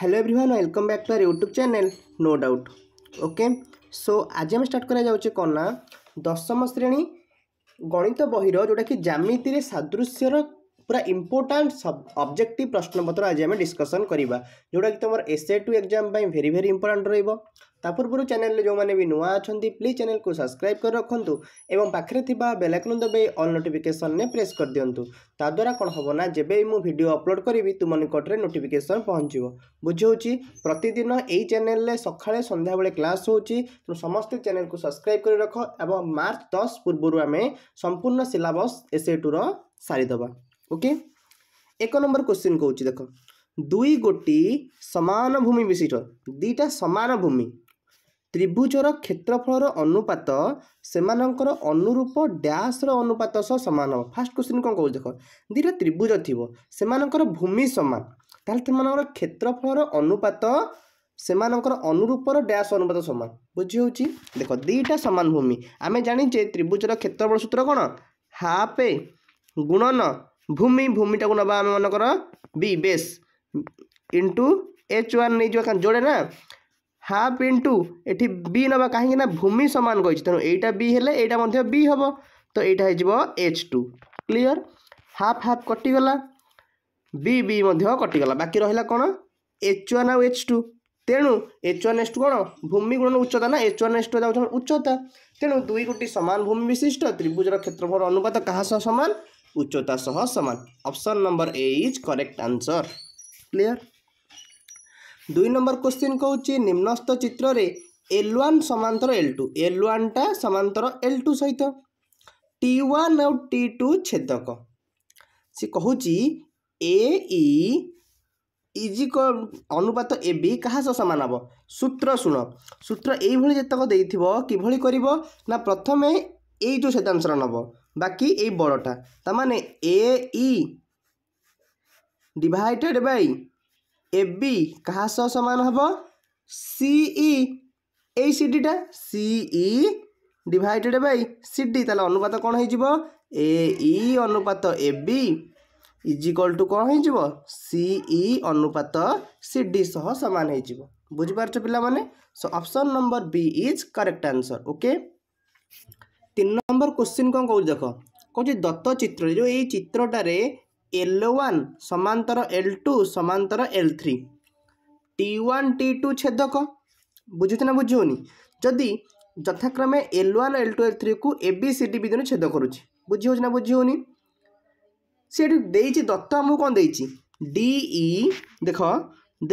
Hello everyone welcome back to our YouTube channel no doubt okay so আজ আমি start করা যাচ্ছে কোন না দশম শ্রেণী গণিত বহির ଯେଉଁଟାକି ଜ୍ୟାମିତିରେ ସାଦୃଶ୍ୟର पूरा इंपोर्टाट अब्जेक्ट प्रश्नपत्र आज आम डिस्कसन करवा जोटा कि तुम S A two exam very very important रा पूर्व चेल जो मैंने भी नुआ अच्छा प्लीज चेल को सब्सक्राइब कर रखु और पाखे बेलाइकन दबे अल नोटिकेसन में प्रेस कर दिंतु ताद्वारा कौन हम ना जब मुझ भिड अपलोड करी तुम निकटने नोटिफिकेसन पहुँच बुझे प्रतिदिन यही चेल सका सन्ध्याबले क्लास हो समस्ते चेल को सब्सक्राइब कर रख और मार्च दस पूर्व आम संपूर्ण सिलबस एस ए टूर ସାରିଦେବା ଓକେ ଏକ ନମ୍ବର କୋଶ୍ଚିନ୍ କହୁଛି ଦେଖ ଦୁଇ ଗୋଟି ସମାନ ଭୂମି ବିଶିଷ୍ଟ ଦୁଇଟା ସମାନ ଭୂମି ତ୍ରିଭୁଜର କ୍ଷେତ୍ରଫଳର ଅନୁପାତ ସେମାନଙ୍କର ଅନୁରୂପ ଡ୍ୟାସ୍ର ଅନୁପାତ ସହ ସମାନ ହେବ ଫାର୍ଷ୍ଟ କ୍ୱେଶ୍ଚିନ୍ କ'ଣ କହୁଛି ଦେଖ ଦୁଇଟା ତ୍ରିଭୁଜ ଥିବ ସେମାନଙ୍କର ଭୂମି ସମାନ ତାହେଲେ ସେମାନଙ୍କର କ୍ଷେତ୍ରଫଳର ଅନୁପାତ ସେମାନଙ୍କର ଅନୁରୂପର ଡ୍ୟାସ୍ ଅନୁପାତ ସମାନ ବୁଝିହେଉଛି ଦେଖ ଦୁଇଟା ସମାନ ଭୂମି ଆମେ ଜାଣିଛେ ତ୍ରିଭୁଜର କ୍ଷେତ୍ରଫଳ ସୂତ୍ର କ'ଣ ହାପେ ଗୁଣନ ভূমি ভূমিটাকে নেবা আমি মনে কর B base into H one নেইযা কারণ যোড়ে না হাফ ইন্টু এটি বি নেবা কাহিঁকি না ভূমি সমান কইছি তেমন এইটা বি হলে এইটা মধ্যে বি হব তো এইটা হয়ে যাব H two clear half half কটিগলা বি বি মধ্যে কটিগলা বাকি রহিলা কোণ এচ ওয়ান আউ এচ টু তেণু এচ ওয়ান এচ টু কোণ ভূমি গুণ উচ্চতা না এচ ওয়ান এচ টু যাচ্ছে উচ্চতা তেণু দুই গোটি সমান ভূমি বিশিষ্ট ত্রিভুজর ক্ষেত্রফল অনুপাত কাহা সহ সমান ଉଚ୍ଚତା ସହ ସମାନ option number A is correct answer clear ଦୁଇ ନମ୍ବର କ୍ୱେଶ୍ଚିନ୍ କହୁଛି ନିମ୍ନସ୍ଥ ଚିତ୍ରରେ ଏଲ୍ ୱାନ୍ ସମାନ୍ତର ଏଲ୍ ଟୁ ଏଲ୍ ୱାନ୍ଟା ସମାନ୍ତର ଏଲ୍ ଟୁ ସହିତ ଟି ୱାନ୍ ଆଉ ଟି ଟୁ ଛେଦକ ସେ କହୁଛି ଏ ଇଜିକ e, ଅନୁପାତ ଏ ବି କାହା ସହ ସମାନ ହେବ ସୂତ୍ର ଶୁଣ ସୂତ୍ର ଏଇଭଳି ଯେତକ ଦେଇଥିବ କିଭଳି କରିବ ନା ପ୍ରଥମେ ଏଇ ଯେଉଁ ଶତାଂଶର ନେବ বাকি এই বড়টা তার মানে A E divided by A B কাহা সহ সমান হব সিই e। এই সিডিটা সিই ডিভাইডেড বাই সিডি তাহলে অনুপাত କ'ଣ ହେଇଯିବ এ ই অনুপাত এ বি ইজিকল টু କ'ଣ ହେଇଯିବ সিই অনুপাত সিডি সহ সমান ହେଇଯିବ বুঝিপারছ পিলামানে so option number B is correct answer okay তিন নম্বর কোশ্চিন କ'ଣ କହୁଛି ଦେଖ କହୁଛି ଦତ୍ତ ଚିତ୍ରରେ ଯେଉଁ ଏଇ ଚିତ୍ରଟାରେ ଏଲ୍ ୱାନ୍ ସମାନ୍ତର ଏଲ୍ ଟୁ ସମାନ୍ତର L three T one T two ଛେଦକ ବୁଝୁଛି ନା ବୁଝିହେଉନି ଯଦି ଯଥାକ୍ରମେ L one L two L ଥ୍ରୀକୁ ଏ ବି ସି ଡି ବିନ୍ଦୁରେ ଛେଦ କରୁଛି ବୁଝିହେଉଛି ନା ବୁଝିହେଉନି ସେ ଏଠି ଦେଇଛି ଦତ୍ତ ଆମକୁ କ'ଣ ଦେଇଛି ଡିଇ ଦେଖ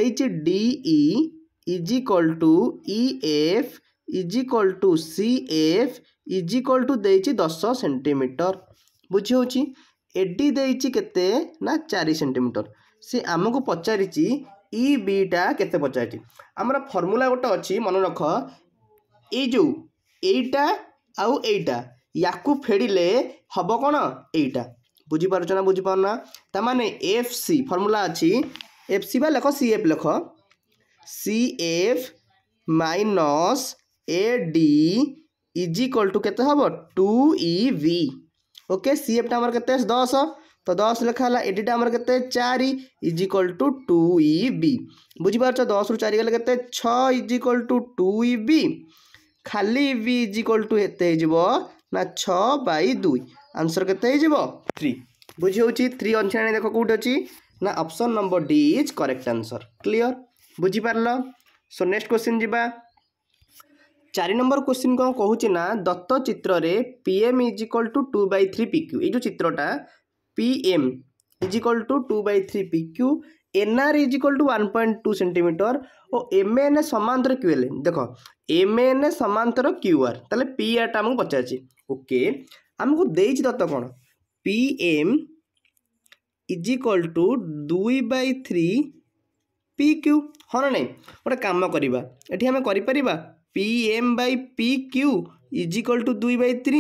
ଦେଇଛି D E is equal to E F is equal to C F is equal to ଦେଇଛି ଦଶ ସେଣ୍ଟିମିଟର ବୁଝି ହେଉଛି ଏଡି ଦେଇଛି କେତେ ନା ଚାରି ସେଣ୍ଟିମିଟର ସେ ଆମକୁ ପଚାରିଛି ଇ ବିଟା କେତେ ପଚାରିଛି ଆମର ଫର୍ମୁଲା ଗୋଟେ ଅଛି ମନେ ରଖ ଏଇ ଯେଉଁ ଏଇଟା ଆଉ ଏଇଟା ୟାକୁ ଫେଡ଼ିଲେ ହେବ କ'ଣ ଏଇଟା ବୁଝିପାରୁଛ ନା ବୁଝିପାରୁନା ତା'ମାନେ ଏଫ୍ ସି ଫର୍ମୁଲା ଅଛି ଏଫ୍ ସି ବା ଲେଖ ସି ଏଫ୍ ଲେଖ C F minus A D is equal to के टूवि ओके सी एफ टाइम के दस तो दस लिखाला एटा के चार इज इक्वल टू टूवि e बुझिपार दस रु चार के इज इक्वल टू टूवि खाली वि इज इक्वल टू एते ना छई आंसर के थ्री बुझे थ्री अंशाण देख कौट अच्छी ना option number D is correct answer clear बुझिपार सो नेक्स्ट क्वेश्चन जीवा চারি নম্বর কোশ্চিন କ'ଣ କହୁଛି ନା ଦତ୍ତ ଚିତ୍ରରେ P M is equal to two by three P Q ଏଇ ଯେଉଁ ଚିତ୍ରଟା P M is equal to two by three P Q N R is equal to one point two centimetre ও M N এ সমান্তর QL দেখ M N এ সমান্তর QR তাহলে পি আরটা আমি পচারছি ওকে আমি দিয়েছি দত্ত কোণ P M is equal to দুই বাই থ্রি পি কিউ হ্যাঁ না নাই গোটে কাম করা এটি আমি করে P M by P Q is equal to দুই বাই থ্রি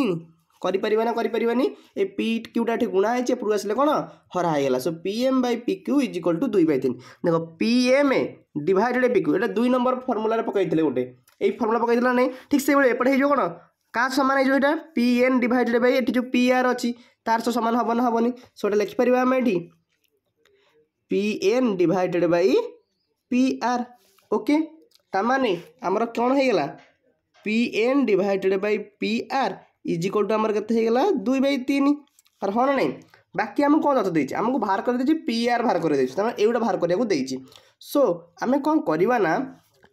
କରିପାରିବା ନା କରିପାରିବାନି ଏ ପି କ୍ୟୁଟା ଏଠି ଗୁଣା ହେଇଛି ଏପଟକୁ ଆସିଲେ କ'ଣ ହରା ହେଇଗଲା so P M by P Q is equal to ଦୁଇ ବାଇ ତିନି ଦେଖ P M divided P Q ଏଇଟା ଦୁଇ ନମ୍ବର ଫର୍ମୁଲାରେ ପକାଇଥିଲେ ଗୋଟେ ଏଇ ଫର୍ମୁଲା ପକାଇଥିଲା ନାହିଁ ଠିକ୍ ସେଇଭଳି ଏପଟେ ହେଇଯିବ କ'ଣ କାହା ସମାନ ହେଇଯିବ ଏଇଟା ପି ଏନ୍ ଡିଭାଇଡ଼େଡ଼୍ ବାଇ ଏଠି ଯେଉଁ ପି ଆର୍ ଅଛି ତାର ସହ ସମାନ ହେବ ନା ହେବନି ସୋ ଏଇଟା ଲେଖିପାରିବା ଆମେ ଏଠି P N divided by P R okay তার মানে আমার কোণ হয়েগলা P N divided by P R is equal to আমার কত হয়েগলা দুই বাই তিন আর হ্যাঁ না নাই বাকি আমি কোণ যত দিয়েছি আমি বাহার করে দিয়েছি পি আর বাহার করে দিয়েছি তার এইগুলো বাহার করা দিয়েছি সো আমি কোণ করা না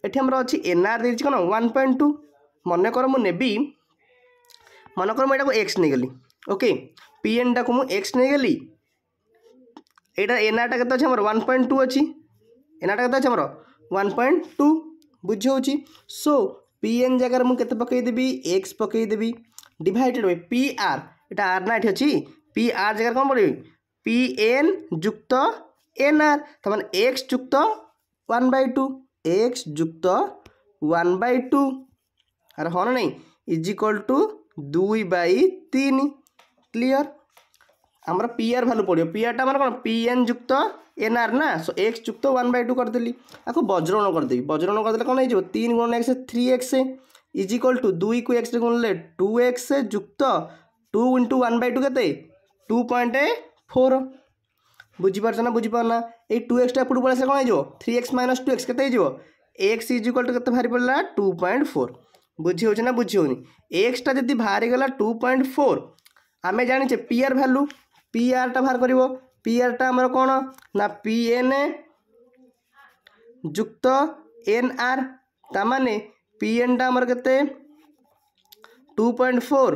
এটি আমার অছি এন আর দিয়েছি কোণ ওয়ান পয়েন্ট টু মনে কর মু নেবি মনে কর মু এটা এক্স নেইগলি ওকে পি এনটা মু এক্স নেইগলি এটা এনআরটা কত আছে আমার ওয়ান পয়েন্ট টু অছি এনআরটা কত আছে আমার ওয়ান পয়েন্ট টু ବୁଝାଉଛି ସୋ ପି ଏନ୍ ଜାଗାରେ ମୁଁ କେତେ ପକାଇଦେବି ଏକ୍ସ ପକାଇଦେବି ଡିଭାଇଡ଼େଡ଼ ବାଇ ପି ଆର୍ ଏଇଟା ଆର୍ ନା ଏଠି ଅଛି ପି ଆର୍ ଜାଗାରେ କ'ଣ ପଢ଼ିବି ପି ଏନ୍ ଯୁକ୍ତ ଏନ୍ ଆର୍ ତା'ମାନେ ଏକ୍ସ ଯୁକ୍ତ ୱାନ୍ ବାଇ ଟୁ ଏକ୍ସ ଯୁକ୍ତ ୱାନ୍ ବାଇ ଟୁ ଆର ହଁ ନା ନାହିଁ ଇଜ୍ ଇକ୍ୱାଲ୍ ଟୁ ଦୁଇ ବାଇ ତିନି କ୍ଲିଅର୍ ଆମର ପି ଆର୍ ଭାଲ୍ୟୁ ପଡ଼ିବ ପି ଆର୍ଟା ଆମର କ'ଣ ପି ଏନ୍ ଯୁକ୍ତ एन आर ना सो एक्स चुक्त वन बै टू करदेली आपको बज्रण करदे बज्रण करदे कौन हो तीन गुण X three X is equal to दुई को एक्स गुणले टू एक्स युक्त two into one by two के टू पॉइंट फोर बुझीपार ना बुझीपार ना ये टू एक्सटा एपटू पलैसा कौन हो three X minus two X के एक्स इज इक्वाल टू के भारी पड़ा टू पॉइंट फोर बुझी हो ना बुझी होनी एक्सटा जब बाहरी गला टू पॉइंट फोर आम जाने P R value P R टा बाहर कर পিআরটা আমার কোণ না পিএন যুক্ত এনআর তার মানে পিএনটা আমার কেতে টু পয়েন্ট ফোর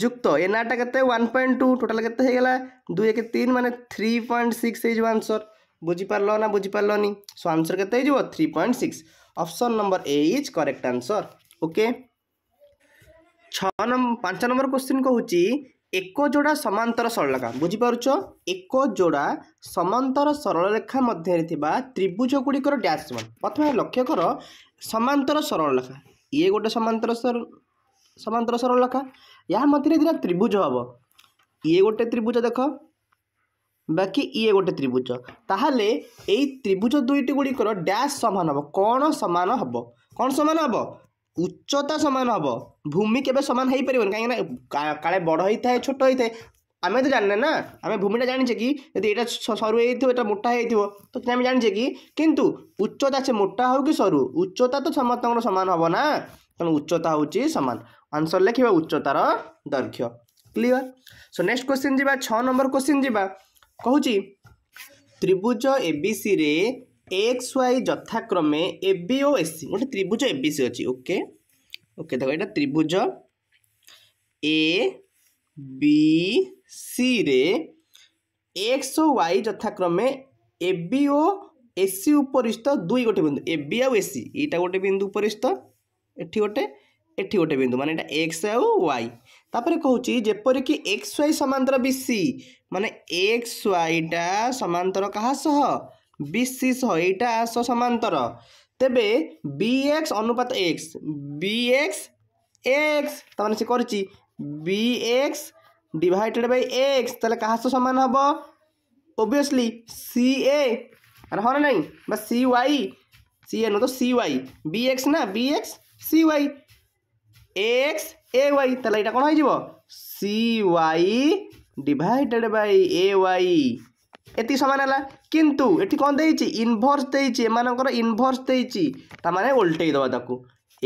যুক্ত এনআরটা কেতে ওয়ান পয়েন্ট টু টোটাল কেতে হয়ে গেল দুই এক তিন মানে থ্রি পয়েন্ট সিক্স হয়ে যাব আনসর বুঝিপারল না বুঝিপারলনি সো আনসর কেতে হয়ে যাব three point six option number A is correct answer okay ছ পাঁচ নম্বর কোশ্চিন কହୁଛି ଏକ ଯୋଡ଼ା ସମାନ୍ତର ସରଳରେଖା ବୁଝିପାରୁଛ ଏକ ଯୋଡ଼ା ସମାନ୍ତର ସରଳରେଖା ମଧ୍ୟରେ ଥିବା ତ୍ରିଭୁଜ ଗୁଡ଼ିକର ଡ୍ୟାସ୍ ମାନ ପ୍ରଥମେ ଲକ୍ଷ୍ୟ କର ସମାନ୍ତର ସରଳରେଖା ଇଏ ଗୋଟେ ସମାନ୍ତର ସମାନ୍ତର ସରଳରେଖା ଏହା ମଧ୍ୟରେ ଥିଲା ତ୍ରିଭୁଜ ହେବ ଇଏ ଗୋଟେ ତ୍ରିଭୁଜ ଦେଖ ବାକି ଇଏ ଗୋଟେ ତ୍ରିଭୁଜ ତାହେଲେ ଏଇ ତ୍ରିଭୁଜ ଦୁଇଟି ଗୁଡ଼ିକର ଡ୍ୟାସ୍ ସମାନ ହେବ କ'ଣ ସମାନ ହେବ କ'ଣ ସମାନ ହେବ ଉଚ୍ଚତା ସମାନ ହେବ ଭୂମି କେବେ ସମାନ ହୋଇପାରିବନି କାହିଁକିନା କାଳେ ବଡ଼ ହୋଇଥାଏ ଛୋଟ ହୋଇଥାଏ ଆମେ ତ ଜାଣିନେ ନା ଆମେ ଭୂମିଟା ଜାଣିଛେ କି ଯଦି ଏଇଟା ସରୁ ହେଇଥିବ ଏଇଟା ମୋଟା ହେଇଥିବ ତ ଆମେ ଜାଣିଛେ କି କିନ୍ତୁ ଉଚ୍ଚତା ସେ ମୋଟା ହେଉ କି ସରୁ ଉଚ୍ଚତା ତ ସମସ୍ତଙ୍କର ସମାନ ହେବ ନା ତେଣୁ ଉଚ୍ଚତା ହେଉଛି ସମାନ ଆନ୍ସର ଲେଖିବା ଉଚ୍ଚତାର ଦୈର୍ଘ୍ୟ କ୍ଲିଅର ସୋ ନେକ୍ସଟ କ୍ୱେଶ୍ଚିନ୍ ଯିବା ଛଅ ନମ୍ବର କ୍ୱେଶ୍ଚିନ୍ ଯିବା କହୁଛି ତ୍ରିଭୁଜ ଏବିସିରେ এক্স ওয়াই যথাক্রমে এবি ও এসি গোটে ত্রিভুজ এবিসি অছি ওকে ওকে দেখো এটা ত্রিভুজ এ বি সি রে এক্স ও ওয়াই যথাক্রমে এবি ও এসি উপরিস্থ দুই গোটে বিন্দু এবি আউ এসি এইটা গোটে বিন্দু উপরিস্থ এটি গোটে এটি গোটে বিন্দু মানে এটা এক্স আউ ওয়াই তাপরে কହୁছি যেপরিকি এক্স ওয়াই সমান্তর বি সি মানে এক্স ওয়াইটা সমান্তর কাহা সহ বিসি সহ এইটা সহ সমান্তর তেবে বিএক্স অনুপাত এক্স বিএক্স এক্স তার মানে সে করছি বিএক্স ডিভাইডেড বাই এক্স তাহলে কাহা সহ সমান হব অবভিয়াসলি সি এ আর হ্যাঁ নাই বা সি ওয়াই সি এ তো সি ওয়াই বিএক্স না BX C Y X A Y তাহলে এটা কোণ হয়ে যাব C Y divided by A Y ଏତିକି ସମାନ ହେଲା କିନ୍ତୁ ଏଠି କ'ଣ ଦେଇଛି ଇନଭର୍ସ ଦେଇଛି ଏମାନଙ୍କର ଇନଭର୍ସ ଦେଇଛି ତା'ମାନେ ଓଲଟେଇ ଦେବା ତାକୁ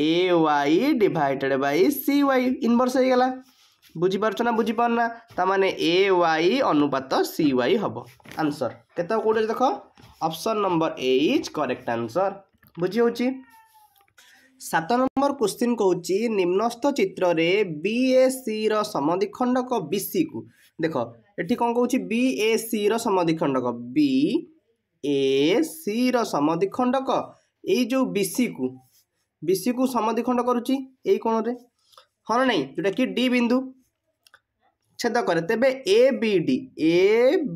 A Y divided by C Y inverse ହେଇଗଲା ବୁଝିପାରୁଛ ନା ବୁଝିପାରୁ ନା ତା'ମାନେ ଏ ୱାଇ ଅନୁପାତ ସି ୱାଇ ହେବ ଆନ୍ସର କେତେବେଳେ କେଉଁଠି ଦେଖ option number A is correct answer ବୁଝି ହେଉଛି ସାତ ନମ୍ବର କ୍ୱେଶ୍ଚିନ୍ କହୁଛି ନିମ୍ନସ୍ଥ ଚିତ୍ରରେ ବି ଏ ସିର ସମଧିଖଣ୍ଡକ ବି ସିକୁ ଦେଖ ଏଠି କ'ଣ କହୁଛି ବି ଏ ସିର ସମଧିଖଣ୍ଡକ ବି ଏ ସିର ସମଧିଖଣ୍ଡକ ଏଇ ଯେଉଁ ବି ସିକୁ ବି ସିକୁ ସମଧିଖଣ୍ଡ କରୁଛି ଏଇ କୋଣରେ ହଁ ନାଇଁ ଯେଉଁଟାକି ଡି ବିନ୍ଦୁ ଛେଦ କରେ ତେବେ ଏ B D A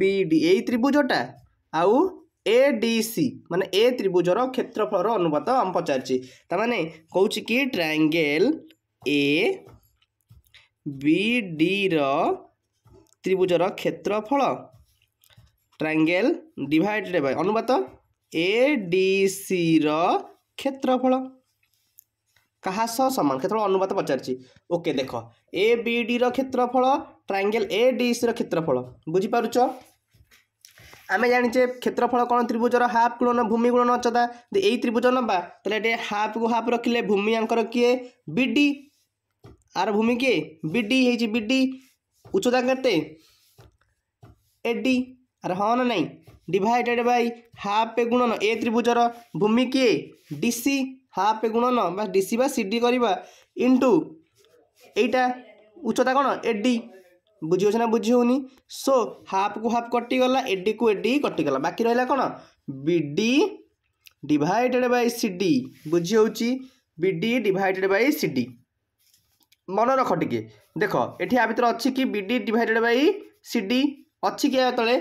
B D ଏଇ ତ୍ରିଭୁଜଟା ଆଉ এ ডি সি মানে এ ত্রিভুজর ক্ষেত্রফলর অনুপাত আমি পচারছি তা মানে কৌছি কি ট্রাঙ্গেল এ বিডির ত্রিভুজর ক্ষেত্রফল ট্রাঙ্গেল ডিভাইডেড বাই অনুপাত এ ডি সির ক্ষেত্রফল কাহা সহ সমান ক্ষেত্রফল অনুপাত পচারছি ওকে দেখ এ বিডির ক্ষেত্রফল ট্রাঙ্গেল এ ডি সির ক্ষেত্রফল বুঝিপারুছ আমি জানিছে ক্ষেত্রফল কোণ ত্রিভুজর হাফ গুণন ভূমি গুণন অচদা এই ত্রিভুজ নবা তাহলে এটি হাফকু হাফ রখিলে ভূমি আঙ্কর কিয়ে বিডি আর ভূমি কিয়ে বিডি হয়েছে বিডি উচ্চতা কেতে এডি আর হন নাই ডিভাইডেড বাই হাফ এ গুণন এ ত্রিভুজর ভূমি কিয়ে ডিসি হাফ এ গুণন বা ডিসি বা সিডি করা ইন্টু এইটা উচ্চতা কোণ এডি ବୁଝିହେଉଛି ନା ବୁଝି ହେଉନି ସୋ ହାଫ୍କୁ ହାଫ୍ କଟିଗଲା ଏଡ଼ିକୁ ଏଡ଼ି କଟିଗଲା ବାକି ରହିଲା କ'ଣ B D divided by C D ବୁଝି ହେଉଛି B D divided by C D ମନେ ରଖ ଟିକେ ଦେଖ ଏଠି ଆ ଭିତରେ ଅଛି କି B D divided by C D ଅଛି କି ତଳେ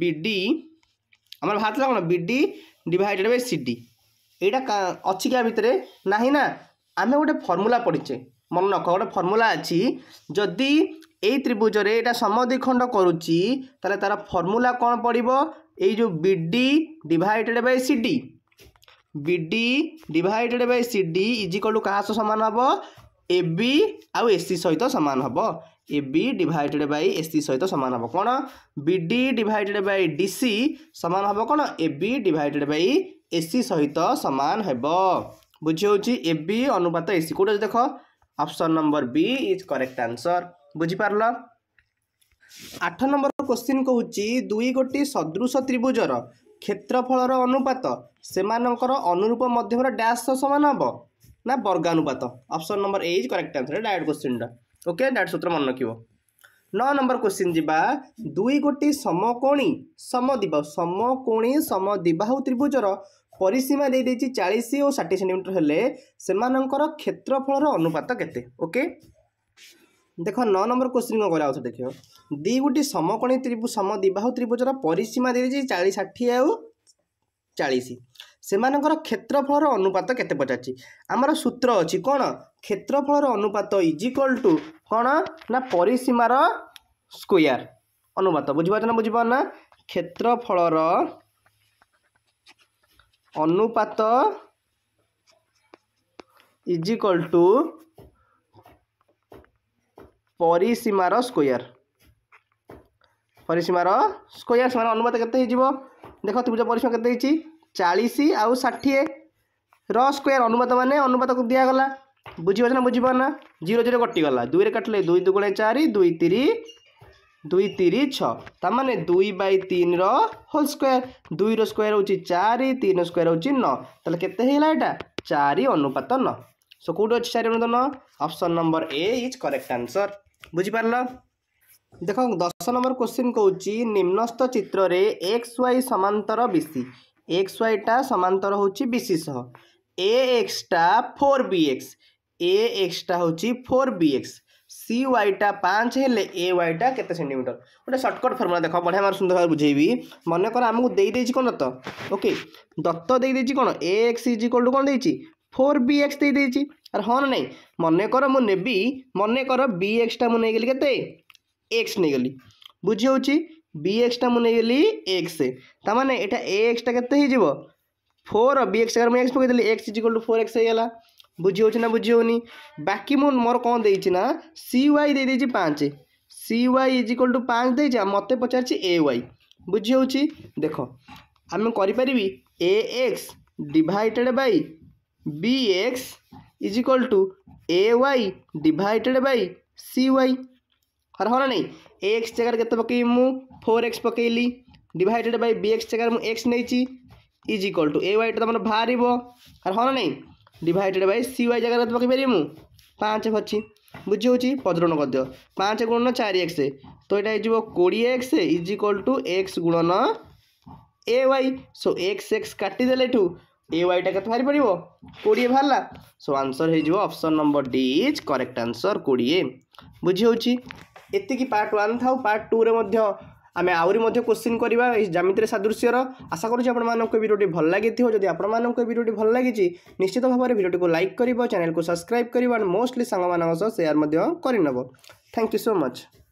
ବି ଡି ଆମର ବାହାରିଥିଲା କ'ଣ B D divided by C D ଏଇଟା ଅଛି କି ଆ ଭିତରେ ନାହିଁ ନା ଆମେ ଗୋଟେ ଫର୍ମୁଲା ପଢ଼ିଛେ ମନେ ରଖ ଗୋଟେ ଫର୍ମୁଲା ଅଛି ଯଦି এই ত্রিভুজরে এটা সমদ্বিখণ্ড করুচি তাহলে তার ফর্মুলা কোণ পড়ব এই যে BD divided by CD BD divided by CD is equal to কাহা সমান হব এবি আউ এসি সহিত সমান হব এবি ডিভাইডেড বাই এসি সহিত সমান হব কোণ বিডি ডিভাইডেড বাই ডিসি সমান হব কোণ এবি ডিভাইডেড বাই এসি সহিত সমান হব বুঝি হচ্ছে এবি অনুপাত এসি কোটা দেখ option number B is correct answer ବୁଝିପାରିଲ ଆଠ ନମ୍ବର କୋଶ୍ଚିନ୍ କହୁଛି ଦୁଇ ଗୋଟି ସଦୃଶ ତ୍ରିଭୁଜର କ୍ଷେତ୍ରଫଳର ଅନୁପାତ ସେମାନଙ୍କର ଅନୁରୂପ ମଧ୍ୟମର ଡ୍ୟାସ୍ ସମାନ ହେବ ନା ବର୍ଗାନୁପାତ option number A is correct answer ଡାଏଟ୍ କୋଶ୍ଚିନ୍ଟା ଓକେ ଡାଏଟ୍ ସୂତ୍ର ମନେ ରଖିବ ନଅ ନମ୍ବର କୋଶ୍ଚିନ୍ ଯିବା ଦୁଇ ଗୋଟି ସମକୋଣୀ ସମଦିବାହୁ ସମକୋଣୀ ସମଦିବାହୁ ତ୍ରିଭୁଜର ପରିସୀମା ଦେଇଦେଇଛି ଚାଳିଶ ଓ ଷାଠିଏ ସେଣ୍ଟିମିଟର ହେଲେ ସେମାନଙ୍କର କ୍ଷେତ୍ରଫଳର ଅନୁପାତ କେତେ ଓକେ ଦେଖ ନଅ ନମ୍ବର କୋଶ୍ଚିନ୍ କ'ଣ କରାଯାଉଛ ଦେଖିବ ଦୁଇ ଗୋଟି ସମକଣୀ ତ୍ରିଭୁଜ ସମ ଦିବାହୁ ତ୍ରିଭୁଜର ପରିସୀମା ଦେଇଛି ଚାଳିଶ ଷାଠିଏ ଆଉ ଚାଳିଶ ସେମାନଙ୍କର କ୍ଷେତ୍ରଫଳର ଅନୁପାତ କେତେ ପଚାରିଛି ଆମର ସୂତ୍ର ଅଛି କ'ଣ କ୍ଷେତ୍ରଫଳର ଅନୁପାତ ଇଜିକ୍ୱାଲ୍ ଟୁ କ'ଣ ନା ପରିସୀମାର ସ୍କୋୟାର ଅନୁପାତ ବୁଝିପାରୁଛ ନା ବୁଝିପାର ନା କ୍ଷେତ୍ରଫଳର ଅନୁପାତ ଇଜିକ୍ୱାଲ୍ ଟୁ পরিসীমার স্কোয়ার পরিসীমার স্কোয়ার সেমান অনুপাত কেতে হয়েযিব দেখ ত্রিভুজ পরিসীমা কেতে হয়েছি চাশ আউ ষাঠিয়ে র স্কোয়ার অনুপাত মানে অনুপাত দিগলা বুঝিপার না বুঝিপার না জিরো জিরো কটিগলা দুইরে কাটলে দুই দুগুণে চারি দুই তিরি দুই তিরি ছ তার মানে দুই বাই তিন র হোল স্কোয়ার দুই র স্কোয়ার হচ্ছে চারি তিন স্কোয়ার হচ্ছে ন তাহলে কেতে হইলা এটা চারি অনুপাত ন সো কোটি অছি চারি অনুপাত ন option number A is correct answer বুঝিপারল দেখ দশ নম্বর কোশ্চিন কৌছি নিম্নস্থ চিত্রে এক্স ওয়াই সমান্তর বিসি এক্স ওয়াইটা সমান্তর হচ্ছে বিসি সহ এ এক্সটা ফোর বি এক্স এ এক্সটা হচ্ছে ফোর বি এক্স সি ওয়াইটা পাঁচ হলে এ ওয়াইটা কেতে সেটিমিটর গোটে সর্টকট ফর্মুলা দেখ বঢ়িয়া আমার সুন্দর ভাবে বুঝাইবি মনে কর আমি দিয়েছি কোণ দত্ত ওকে দত্ত দিয়েছি কোণ A X is equal to কোণ দিয়েছি ফোর বি এক্স দিয়েছি ଆରେ ହଁ ନା ନାହିଁ ମନେକର ମୁଁ ନେବି ମନେକର ବି ଏକ୍ସଟା ମୁଁ ନେଇଗଲି କେତେ ଏକ୍ସ ନେଇଗଲି ବୁଝି ହେଉଛି ବି ଏକ୍ସଟା ମୁଁ ନେଇଗଲି ଏକ୍ସ ତା'ମାନେ ଏଇଟା ଏ ଏକ୍ସଟା କେତେ ହେଇଯିବ ଫୋର୍ ବି ଏକ୍ସ ଜାଗାରେ ମୁଁ ଏକ୍ସ ପକାଇଦେଲି X is equal to four X ହେଇଗଲା ବୁଝି ହେଉଛି ନା ବୁଝି ହେଉନି ବାକି ମୁଁ ମୋର କ'ଣ ଦେଇଛି ନା ସି ୱାଇ ଦେଇଦେଇଛି ପାଞ୍ଚ ସି ୱାଇ ଇଜିକାଲ୍ ଟୁ ପାଞ୍ଚ ଦେଇଛି ମୋତେ ପଚାରିଛି ଏ ୱାଇ ବୁଝି ହେଉଛି ଦେଖ ଆମେ କରିପାରିବି A X divided by B X is equal to A Y divided by C Y ହର ହର ନାହିଁ ଏ ଏକ୍ସ ଜାଗାରେ କେତେ ପକାଇବି ମୁଁ ଫୋର୍ ଏକ୍ସ ପକାଇଲି ଡିଭାଇଡ଼େଡ଼ ବାଇ ବି ଏକ୍ସ ଜାଗାରେ ମୁଁ ଏକ୍ସ ନେଇଛି ଇଜ୍ ଇକ୍ୱାଲ୍ ଟୁ ଏ ୱାଇଟା ତୁମର ବାହାରିବ ହର ହର ନାହିଁ ଡିଭାଇଡ଼େଡ଼ ବାଇ ସି ୱାଇ ଜାଗାରେ କେତେ ପକାଇପାରିବି ମୁଁ ପାଞ୍ଚ ଅଛି ବୁଝି ହେଉଛି ପଦରଣ କରିଦିଅ ପାଞ୍ଚ ଗୁଣନ ଚାରି ଏକ୍ସ ତ ଏଇଟା ହେଇଯିବ କୋଡ଼ିଏ X is equal to X ଗୁଣନ A Y so X X କାଟିଦେଲେ ଏଠୁ ए वाईटा के बाहर पड़ो कोड़े बाहर so answer option number D is correct answer कोड़े बुझी ଏତିକି ପାର୍ଟ ୱାନ୍ ଥାଉ ପାର୍ଟ ଟୁରେ ମଧ୍ୟ ଆମେ ଆହୁରି ମଧ୍ୟ କୋଶ୍ଚିନ୍ କରିବା ଏହି ଜାମିତିରେ ସାଦୃଶ୍ୟର ଆଶା କରୁଛି ଆପଣମାନଙ୍କୁ ଭିଡ଼ିଓଟି ଭଲ ଲାଗିଥିବ ଯଦି ଆପଣମାନଙ୍କୁ ଭିଡ଼ିଓଟି ଭଲ ଲାଗିଛି ନିଶ୍ଚିତ ଭାବରେ ଭିଡ଼ିଓଟିକୁ ଲାଇକ୍ କରିବ ଚ୍ୟାନେଲକୁ ସବସ୍କ୍ରାଇବ୍ କରିବ ଆଣ୍ଡ ମୋଷ୍ଟଲି ସାଙ୍ଗମାନଙ୍କ ସହ ସେୟାର ମଧ୍ୟ କରିନେବ ଥ୍ୟାଙ୍କ ୟୁ ସୋ ମଚ୍